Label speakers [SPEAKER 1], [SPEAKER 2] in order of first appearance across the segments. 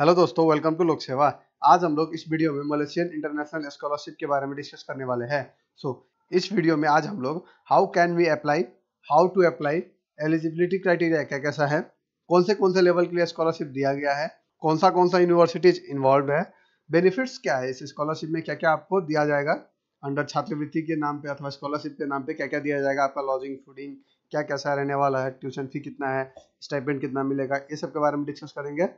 [SPEAKER 1] Hello दोस्तों welcome to लोक सेवा आज हम लोग इस वीडियो में मलेशियन इंटरनेशनल स्कॉलरशिप के बारे में डिस्कस करने वाले हैं सो so, इस वीडियो में आज हम लोग how can we apply how to apply eligibility criteria क्या कैसा है कौन से कौन से लेवल के लिए स्कॉलरशिप दिया गया है कौन सा कौन सा यूनिवर्सिटीज इन्वॉल्व है बेनिफिट्स क्या है इस स्कॉलरशिप में क्या क्या आपको दिया जाएगा अंडर छात्रवृत्ति के नाम पे अथवा स्कॉलरशिप के नाम पे क्या क्या दिया जाएगा आपका लॉजिंग फूडिंग क्या कैसा रहने वाला है ट्यूशन फी कितना है स्टाइपेंट कितना मिलेगा ये सब के बारे में डिस्कस करेंगे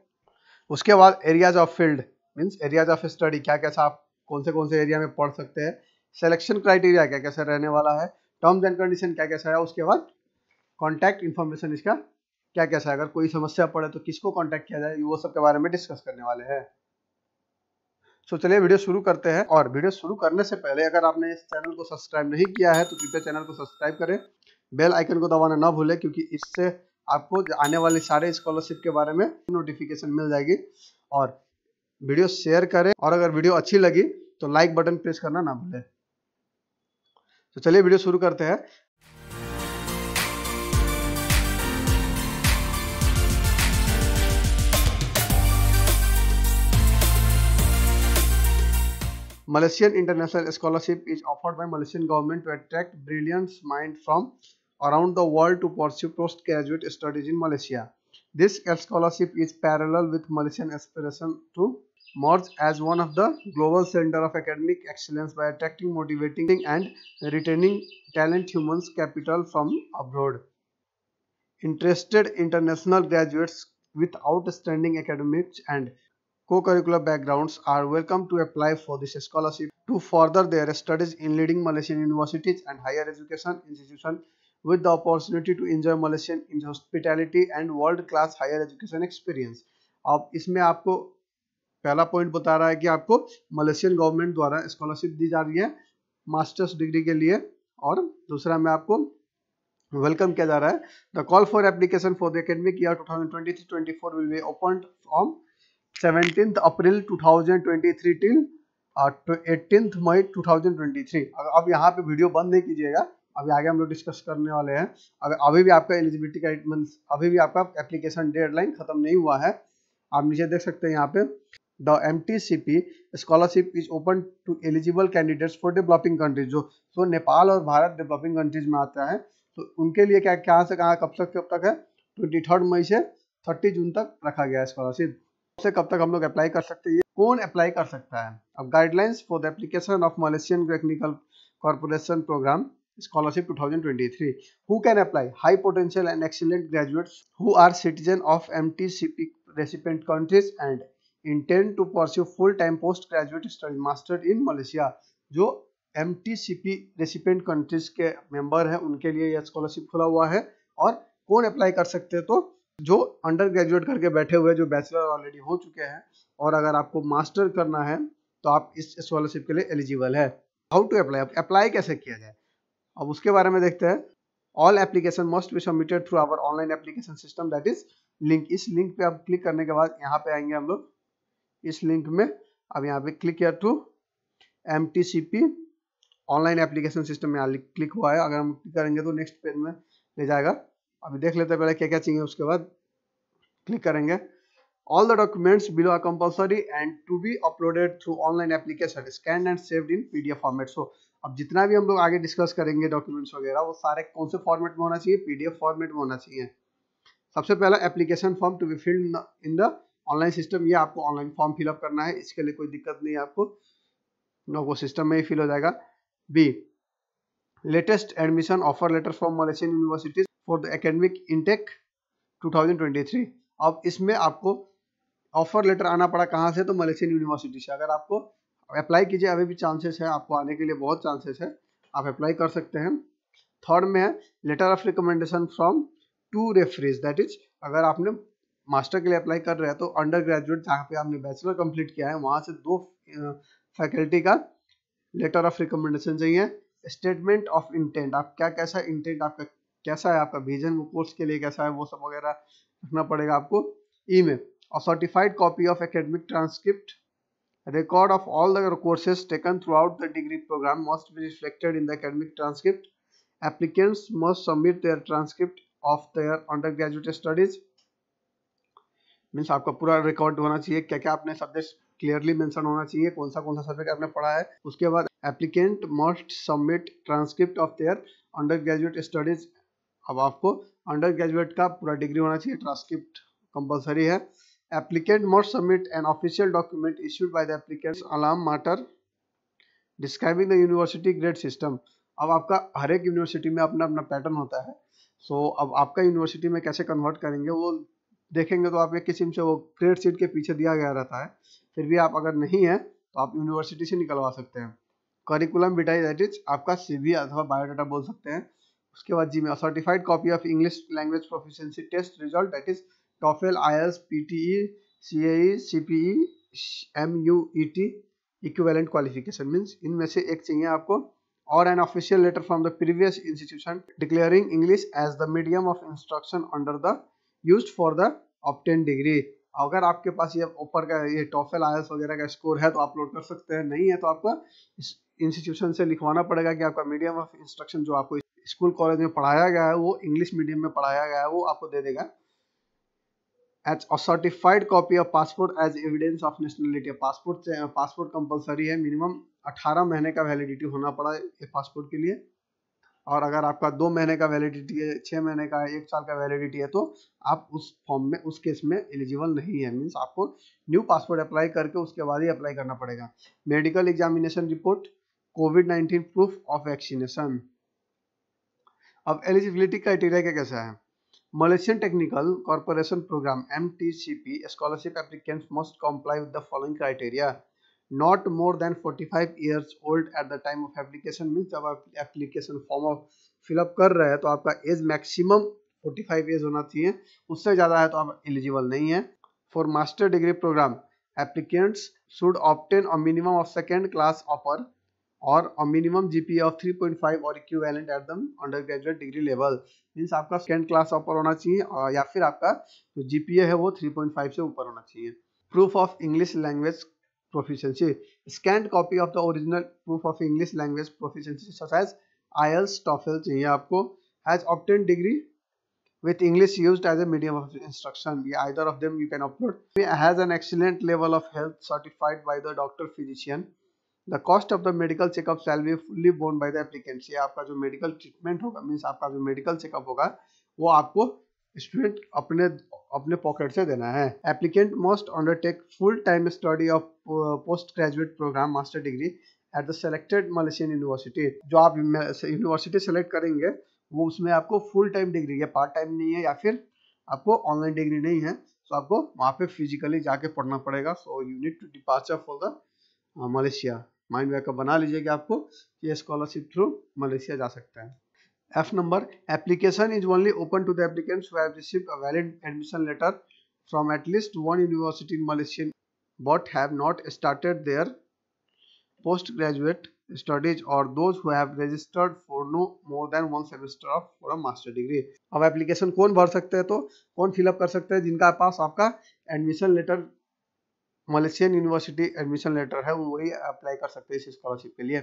[SPEAKER 1] उसके बाद areas of field means areas of study क्या कैसा आप कौन से कौन से एरिया में पढ़ सकते हैं सेलेक्शन क्राइटेरिया क्या कैसा रहने वाला है टर्म्स एंड कंडीशन क्या कैसा है उसके बाद कॉन्टैक्ट इन्फॉर्मेशन इसका क्या कैसा है अगर कोई समस्या पड़े तो किसको कॉन्टैक्ट किया जाए वो सब के बारे में डिस्कस करने वाले हैं सो so, चलिए वीडियो शुरू करते हैं और वीडियो शुरू करने से पहले अगर आपने इस चैनल को सब्सक्राइब नहीं किया है तो कृपया चैनल को सब्सक्राइब करें बेल आइकन को दबाना ना भूलें क्योंकि इससे आपको आने वाले सारे स्कॉलरशिप के बारे में नोटिफिकेशन मिल जाएगी और वीडियो शेयर करें और अगर वीडियो अच्छी लगी तो लाइक बटन प्रेस करना ना भूलें तो चलिए वीडियो शुरू करते हैं Malaysian international scholarship is offered by Malaysian government to attract brilliant mind from around the world to pursue postgraduate studies in Malaysia. This scholarship is parallel with Malaysian aspiration to merge as one of the global center of academic excellence by attracting, motivating and retaining talent humans capital from abroad. Interested international graduates with outstanding academics and co-curricular backgrounds are welcome to apply for this scholarship to further their studies in leading Malaysian universities and higher education institutions with the opportunity to enjoy Malaysian hospitality and world class higher education experience. आप इसमें आपको पहला point बता रहा है कि आपको Malaysian government द्वारा स्कॉलरशिप दी जा रही है मास्टर्स डिग्री के लिए और दूसरा में आपको वेलकम किया जा रहा है the call for application for the academic year 2023-24 will be open from 17th April 2023 till 18th May 2023 अब यहां पे वीडियो बंद नहीं कीजिएगा अभी आगे हम लोग डिस्कस करने वाले हैं अगर अभी भी आपका एलिजिबिलिटी का अभी भी आपका एप्लीकेशन डेडलाइन खत्म नहीं हुआ है आप नीचे देख सकते हैं यहाँ पे the M T C P scholarship is open to eligible candidates for developing countries जो तो नेपाल और भारत डेवलपिंग कंट्रीज में आता है तो उनके लिए क्या कहाँ से कहाँ कब तक कब तक है ट्वेंटी थर्ड मई से थर्टी जून तक रखा गया है स्कॉलरशिप से कब तक हम लोग अप्लाई कर सकते हैं कौन अप्लाई कर सकता है अब guidelines for the application of Malaysian technical corporation programme scholarship 2023 who can apply high potential and excellent graduates who are citizen of M T C P recipient countries and intend to pursue full time post graduate study master in Malaysia जो M T C P recipient countries के member हैं उनके लिए यह scholarship खुला हुआ है और कौन अप्लाई कर सकते हैं तो जो अंडर ग्रेजुएट करके बैठे हुए जो बैचलर ऑलरेडी हो चुके हैं और अगर आपको मास्टर करना है तो आप इस स्कॉलरशिप के लिए एलिजिबल है हाउ टू अप्लाई अप्लाई कैसे किया जाए अब उसके बारे में देखते हैं all application must be submitted through our online application system that is link इस लिंक पे आप क्लिक करने के बाद यहाँ पे आएंगे हम लोग इस लिंक में अब यहाँ पे क्लिक किया to M T C P online application system यहाँ क्लिक हुआ है अगर हम क्लिक करेंगे तो नेक्स्ट पेज में ले जाएगा अभी देख लेते हैं पहले क्या क्या चाहिए उसके बाद क्लिक करेंगे all the documents below are compulsory and to be uploaded through online application scanned and saved in pdf format so अब जितना भी हम लोग आगे डिस्कस करेंगे डॉक्यूमेंट्स वगैरह वो सारे कौन से फॉर्मेट में होना चाहिए पीडीएफ फॉर्मेट में होना चाहिए सबसे पहला application form to be filled in the online system ये आपको ऑनलाइन फॉर्म फिलअप करना है इसके लिए कोई दिक्कत नहीं है आपको नो वो सिस्टम में ही फिल हो जाएगा B latest admission offer letter from Malaysian universities for the academic intake 2023 अब इसमें आपको ऑफर लेटर आना पड़ा कहाँ से तो मलेशियन यूनिवर्सिटी से अगर आपको अप्लाई कीजिए अभी भी चांसेस है आपको आने के लिए बहुत चांसेस है आप अप्लाई कर सकते हैं थर्ड में है letter of recommendation from two referees that is अगर आपने मास्टर के लिए अप्लाई कर रहे हैं तो अंडर ग्रेजुएट जहाँ पे आपने बैचलर कंप्लीट किया है वहाँ से दो फैकल्टी का लेटर ऑफ रिकमेंडेशन चाहिए स्टेटमेंट ऑफ इंटेंट आप क्या कैसा इंटेंट आपका कैसा है आपका विजन वो कोर्स के लिए कैसा है वो सब वगैरह रखना पड़ेगा आपको ई में और certified copy of academic transcript record of all the courses taken throughout the degree program must be reflected in the academic transcript. Applicants must submit their transcript of their undergraduate studies. means aapka pura record hona chahiye kya kya aapne subjects clearly mention hona chahiye kaun sa kaun sa subject aapne padha hai uske baad applicant must submit transcript of their undergraduate studies ab aapko undergraduate ka pura degree hona chahiye transcript compulsory hai Applicant must submit an official document issued by the applicant's alarm mater describing the university grade system अब आपका हर एक university में अपना अपना pattern होता है सो so, अब आपका यूनिवर्सिटी में कैसे कन्वर्ट करेंगे वो देखेंगे तो आप एक से वो ग्रेड सीट के पीछे दिया गया रहता है फिर भी आप अगर नहीं है तो आप यूनिवर्सिटी से निकलवा सकते हैं करिकुलम बिटाई दैट इज आपका सी अथवा बायोडाटा बोल सकते हैं उसके बाद जी में certified copy of English language proficiency test result that is TOEFL P E M U E T equivalent qualification means इनमें से एक चाहिए आपको और an official letter from the previous institution declaring English as the medium of instruction under the use for the obtained degree अगर आपके पास ये ऊपर का ये टॉफेल एस वगैरह का स्कोर है तो अपलोड कर सकते हैं नहीं है तो आपको इंस्टीट्यूशन से लिखवाना पड़ेगा कि आपका मीडियम ऑफ इंस्ट्रक्शन जो आपको स्कूल कॉलेज में पढ़ाया गया है वो इंग्लिश मीडियम में पढ़ाया गया है वो आपको दे देगा H a certified copy of passport as evidence of nationality passport passport compulsory है मिनिमम 18 महीने का वैलिडिटी होना पड़ा है पासपोर्ट के लिए और अगर आपका दो महीने का वैलिडिटी है छः महीने का एक साल का वैलिडिटी है तो आप उस फॉर्म में उस केस में एलिजिबल नहीं है मीन्स आपको न्यू पासपोर्ट अप्लाई करके उसके बाद ही अप्लाई करना पड़ेगा medical examination report COVID nineteen proof of vaccination अब एलिजिबिलिटी क्राइटेरिया क्या कैसा है Malaysian Technical Corporation Program MTCP scholarship applicants must comply with the following criteria. Not more than 45 years old at the time of application means जब आप application form of fill up कर रहे हैं तो आपका age maximum 45 years होना चाहिए उससे ज़्यादा है तो आप eligible नहीं है For master degree program applicants should obtain a minimum of second class upper और मिनिमम जीपीए ऑफ 3.5 और equivalent at the undergraduate degree level means आपका सेकेंड क्लास अपर होना चाहिए या फिर आपका जो तो जीपीए है वो 3.5 से ऊपर होना चाहिए proof of English language proficiency scanned copy of the original proof of English language proficiency such as IELTS TOEFL चाहिए आपको has obtained degree with English use as a medium of instruction either of them you can upload has an excellent level of health certified by the doctor physician the cost of the medical checkup shall be fully borne by the applicant ये आपका जो medical treatment होगा means आपका जो medical checkup होगा वो आपको student अपने अपने पॉकेट से देना है applicant must undertake full time study of post graduate program master degree at the selected Malaysian university जो आप यूनिवर्सिटी सेलेक्ट करेंगे वो उसमें आपको फुल टाइम डिग्री या पार्ट टाइम नहीं है या फिर आपको ऑनलाइन डिग्री नहीं है सो तो आपको वहाँ पे फिजिकली जाके पढ़ना पड़ेगा so you need to departure for the Malaysia mind makeup बना लीजिएगा आपको कि स्कॉलरशिप थ्रू मलेशिया जा सकता है F number application is only open to the valid admission letter from at least one university in Malaysia but have not started their post graduate studies और those who have registered for no more than one semester of for a master degree अब application कौन भर सकते हैं तो कौन fill up कर सकते हैं जिनका पास आपका admission letter Malaysian university admission letter है वही अप्लाई कर सकते हैं इस स्कॉलरशिप के लिए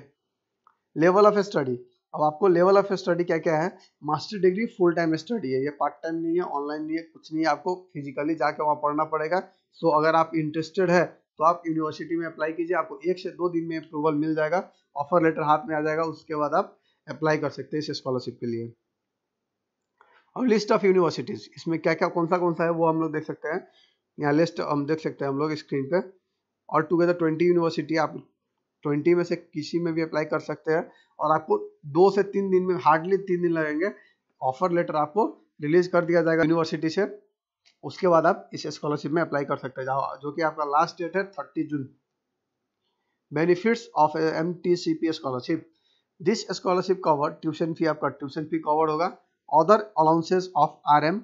[SPEAKER 1] लेवल ऑफ स्टडी अब आपको लेवल ऑफ स्टडी क्या क्या है master degree full time study है ये पार्ट टाइम नहीं है ऑनलाइन नहीं है कुछ नहीं है आपको फिजिकली जाके वहाँ पढ़ना पड़ेगा सो so, अगर आप इंटरेस्टेड है तो आप यूनिवर्सिटी में अप्लाई कीजिए आपको एक से दो दिन में अप्रूवल मिल जाएगा ऑफर लेटर हाथ में आ जाएगा उसके बाद आप अप्लाई कर सकते हैं इस स्कॉलरशिप के लिए और लिस्ट ऑफ यूनिवर्सिटीज इसमें क्या क्या कौन सा कौन सा है वो हम लोग देख सकते हैं यहाँ लिस्ट हम देख सकते हैं हम लोग स्क्रीन पे और टुगेदर ट्वेंटी यूनिवर्सिटी आप ट्वेंटी में से किसी में भी अप्लाई कर सकते हैं और आपको दो से तीन दिन में हार्डली तीन दिन लगेंगे ऑफर लेटर आपको रिलीज कर दिया जाएगा यूनिवर्सिटी से उसके बाद आप इस स्कॉलरशिप में अप्लाई कर सकते हैं जो कि आपका लास्ट डेट है thirty June benefits of M T C P scholarship this scholarship cover tuition fee आपका ट्यूशन फी कवर होगा other allowances of R M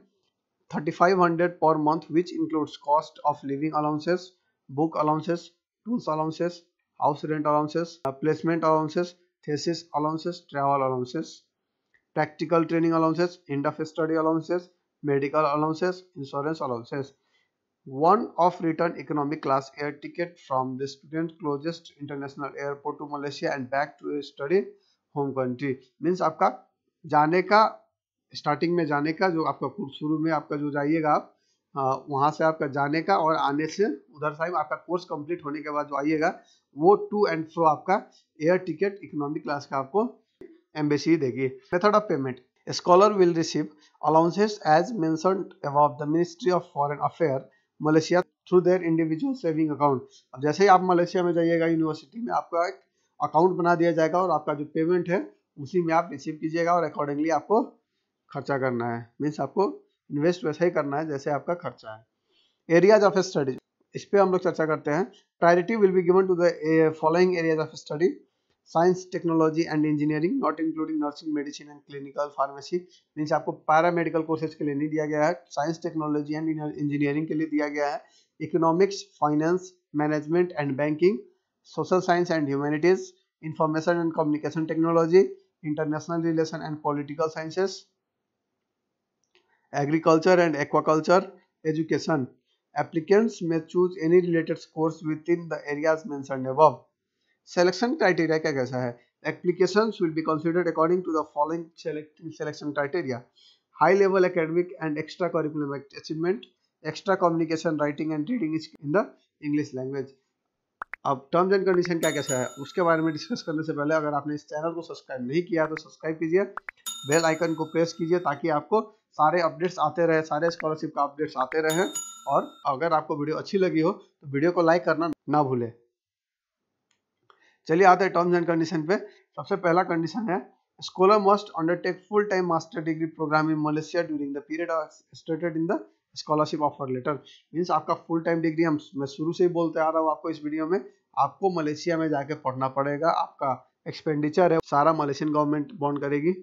[SPEAKER 1] 3500 per month which includes cost of living allowances, book allowances, tools allowances, house rent allowances, placement allowances, thesis allowances, travel allowances, practical training allowances, end of study allowances, medical allowances, insurance allowances. One of return economic class air ticket from the student closest international airport to Malaysia and back to study home country means आपका जाने का starting में जाने का जो आपका शुरू में आपका जो जाइएगा आप वहाँ से आपका जाने का और आने से उधर साहिब आपका कोर्स कंप्लीट होने के बाद जो आइएगा वो टू एंड फ्रो आपका एयर टिकट इकोनॉमिक क्लास का आपको एम्बेसी देगी method of payment scholar will receive allowances as मैं about the ministry of foreign affair Malaysia through their individual saving account अब जैसे ही आप मलेशिया में जाइएगा यूनिवर्सिटी में आपका एक अकाउंट बना दिया जाएगा और आपका जो पेमेंट है उसी में आप रिसीव कीजिएगा और अकॉर्डिंगली आपको खर्चा करना है मीन्स आपको इन्वेस्ट वैसा ही करना है जैसे आपका खर्चा है एरियाज ऑफ स्टडी इस पर हम लोग चर्चा करते हैं priority will be given to the following areas of study science technology and engineering not including nursing medicine and clinical pharmacy means आपको पैरा मेडिकल कोर्सेज के लिए नहीं दिया गया है साइंस टेक्नोलॉजी एंड इंजीनियरिंग के लिए दिया गया है economics finance management and banking social science and humanities information and communication technology international relation and political sciences agriculture and aquaculture education applicants में choose any related course within the areas मैं selection criteria क्या कैसा है application will be considered according to the following selection criteria high level academic and extra curriculum achievement extra communication writing and reading in the English language अब terms and condition क्या कैसा है उसके बारे में डिस्कस करने से पहले अगर आपने इस चैनल को सब्सक्राइब नहीं किया तो सब्सक्राइब कीजिए बेल आइकन को प्रेस कीजिए ताकि आपको सारे अपडेट्स आते रहे सारे स्कॉलरशिप का अपडेट्स आते रहे और अगर आपको वीडियो अच्छी लगी हो तो वीडियो को लाइक करना ना भूले चलिए आते हैं टर्म्स एंड कंडीशन पे सबसे पहला कंडीशन है scholar must undertake full time master degree program in malaysia during the period stated in the scholarship offer letter means आपका फुल टाइम डिग्री हम मैं शुरू से ही बोलते आ रहा हूँ आपको इस वीडियो में आपको मलेशिया में जाके पढ़ना पड़ेगा आपका एक्सपेंडिचर है सारा मलेशियन गवर्नमेंट बॉन्ड करेगी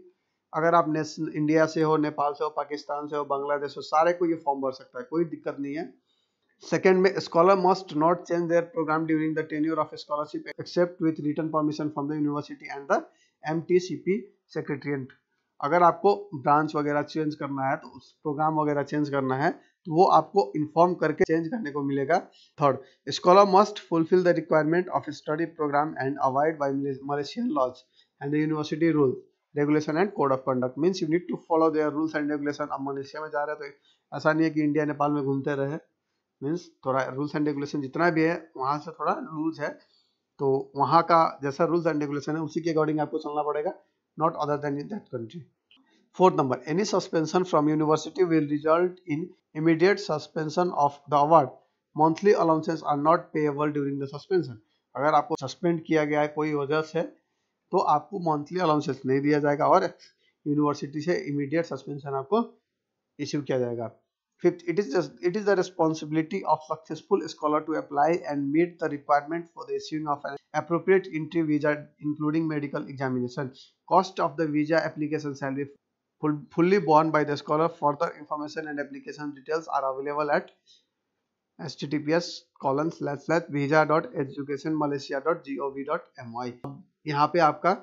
[SPEAKER 1] अगर आप इंडिया से हो नेपाल से हो पाकिस्तान से हो बांग्लादेश हो सारे को ये फॉर्म भर सकता है कोई दिक्कत नहीं है सेकेंड में scholar must not change their program during the tenure of scholarship except with written permission from the university and the M T C P secretariat अगर आपको ब्रांच वगैरह चेंज करना है तो उस प्रोग्राम वगैरह चेंज करना है तो वो आपको इन्फॉर्म करके चेंज करने को मिलेगा third scholar must fulfill the requirement of study program and abide by Malaysian laws and the university rules regulation and code of conduct means you need to follow their rules and regulation अब Malaysia में जा रहे हैं तो ऐसा नहीं है कि इंडिया नेपाल में घूमते रहे मीन्स थोड़ा रूल्स एंड रेगुलेशन जितना भी है वहाँ से थोड़ा लूज है तो वहाँ का जैसा रूल्स एंड रेगुलेशन है उसी के अकॉर्डिंग आपको चलना पड़ेगा not other than in that country fourth number any suspension from university will result in immediate suspension of the award monthly allowances are not payable during the suspension अगर आपको suspend किया गया है कोई वजह से तो आपको मंथली अलाउंसेस नहीं दिया जाएगा और यूनिवर्सिटी से इमीडिएट सस्पेंशन आपको इश्यू किया जाएगा fifth it is just it is the responsibility of successful scholar to apply and meet the requirement for the issuing of appropriate entry visa including medical examination cost of the visa application shall be fully borne by the scholar for the information and application details are available at S T T dot education Malaysia dot G dot M Y यहाँ पे आपका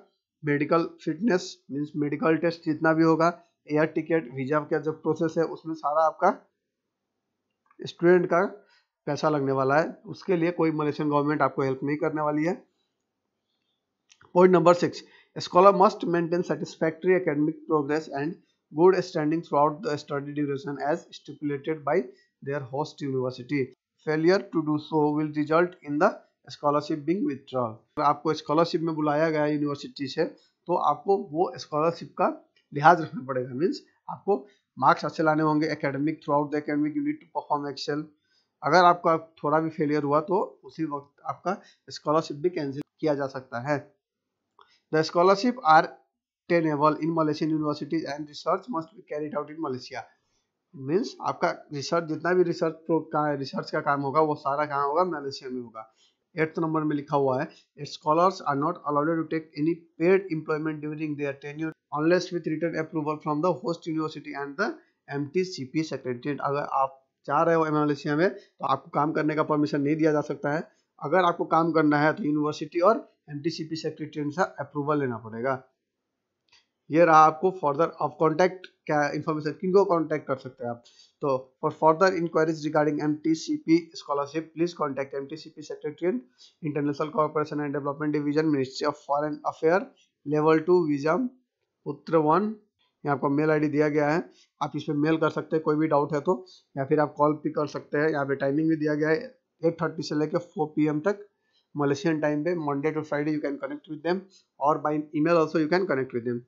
[SPEAKER 1] medical fitness means medical test जितना भी होगा air ticket visa का जो process है उसमें सारा आपका स्टूडेंट का पैसा लगने वाला है उसके लिए कोई मलेशियन गवर्नमेंट आपको हेल्प नहीं करने वाली है point number six scholar must maintain satisfactory academic progress and good standing throughout the study duration as stipulated by their host university failure to do so will result in the scholarship being withdrawal आपको scholarship में बुलाया गया university से तो आपको वो scholarship का लिहाज रखना पड़ेगा मीन्स आपको मार्क्स अच्छे लाने होंगे academic throughout the academic you need to perform excel अगर आपका थोड़ा भी फेलियर हुआ तो उसी वक्त आपका स्कॉलरशिप भी कैंसिल किया जा सकता है the scholarship are tenable in Malaysian universities and research must be carried out in Malaysia means आपका रिसर्च जितना भी रिसर्च का रिसर्च का काम होगा वो सारा कहाँ होगा मलेशिया में होगा एट्थ नंबर में लिखा हुआ है scholars are not allowed to take any paid employment during their tenure unless with written approval from the host university and the M T C P secretary अगर आप चाह रहे हो मलेशिया में तो आपको काम करने का परमिशन नहीं दिया जा सकता है अगर आपको काम करना है तो यूनिवर्सिटी और M T C P secretary से अप्रूवल लेना पड़ेगा ये रहा आपको फर्दर ऑफ कॉन्टैक्ट क्या इन्फॉर्मेशन किनको कॉन्टैक्ट कर सकते हैं आप तो for further inquiries regarding M scholarship please contact M T secretariat international corporation and development division ministry of foreign affair level two Wisma Putra one ये आपको मेल आईडी दिया गया है आप इस पर मेल कर सकते हैं कोई भी डाउट है तो या फिर आप कॉल भी कर सकते हैं यहाँ पे टाइमिंग भी दिया गया है एट थर्टी से लेकर फोर पी तक मलेशियन टाइम पे Monday to Friday you can connect with them और by email also you can connect with them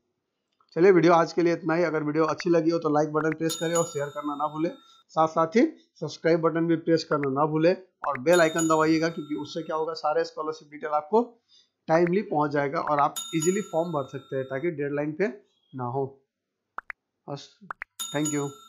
[SPEAKER 1] चलिए वीडियो आज के लिए इतना ही अगर वीडियो अच्छी लगी हो तो लाइक बटन प्रेस करें और शेयर करना ना भूलें साथ साथ ही सब्सक्राइब बटन भी प्रेस करना ना भूले और बेल आइकन दबाइएगा क्योंकि उससे क्या होगा सारे स्कॉलरशिप डिटेल आपको टाइमली पहुंच जाएगा और आप इजीली फॉर्म भर सकते हैं ताकि डेडलाइन पे ना हो बस थैंक यू